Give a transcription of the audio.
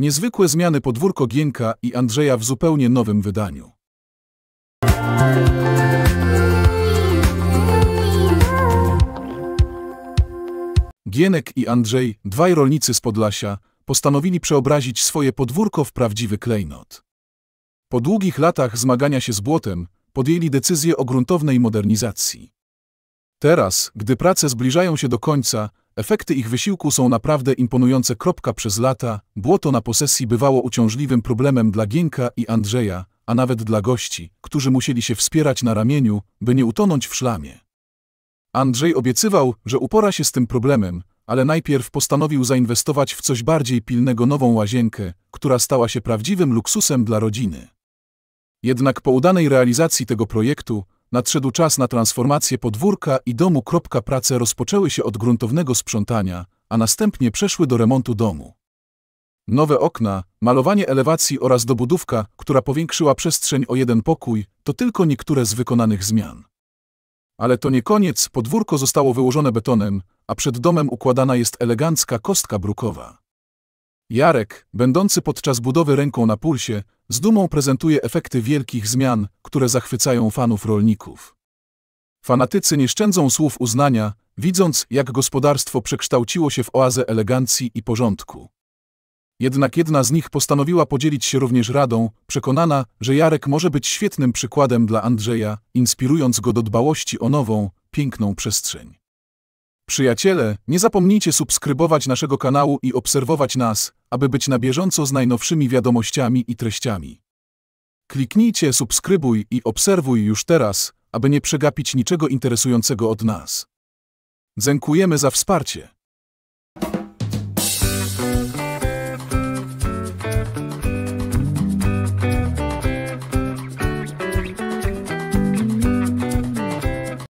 Niezwykłe zmiany podwórko Gienka i Andrzeja w zupełnie nowym wydaniu. Gienek i Andrzej, dwaj rolnicy z Podlasia, postanowili przeobrazić swoje podwórko w prawdziwy klejnot. Po długich latach zmagania się z błotem, podjęli decyzję o gruntownej modernizacji. Teraz, gdy prace zbliżają się do końca, Efekty ich wysiłku są naprawdę imponujące. Przez lata błoto na posesji bywało uciążliwym problemem dla Gienka i Andrzeja, a nawet dla gości, którzy musieli się wspierać na ramieniu, by nie utonąć w szlamie. Andrzej obiecywał, że upora się z tym problemem, ale najpierw postanowił zainwestować w coś bardziej pilnego nową łazienkę, która stała się prawdziwym luksusem dla rodziny. Jednak po udanej realizacji tego projektu, Nadszedł czas na transformację podwórka i domu. Prace rozpoczęły się od gruntownego sprzątania, a następnie przeszły do remontu domu. Nowe okna, malowanie elewacji oraz dobudówka, która powiększyła przestrzeń o jeden pokój, to tylko niektóre z wykonanych zmian. Ale to nie koniec, podwórko zostało wyłożone betonem, a przed domem układana jest elegancka kostka brukowa. Jarek, będący podczas budowy ręką na pulsie, z dumą prezentuje efekty wielkich zmian, które zachwycają fanów rolników. Fanatycy nie szczędzą słów uznania, widząc, jak gospodarstwo przekształciło się w oazę elegancji i porządku. Jednak jedna z nich postanowiła podzielić się również radą, przekonana, że Jarek może być świetnym przykładem dla Andrzeja, inspirując go do dbałości o nową, piękną przestrzeń. Przyjaciele, nie zapomnijcie subskrybować naszego kanału i obserwować nas, aby być na bieżąco z najnowszymi wiadomościami i treściami. Kliknijcie subskrybuj i obserwuj już teraz, aby nie przegapić niczego interesującego od nas. Dziękujemy za wsparcie.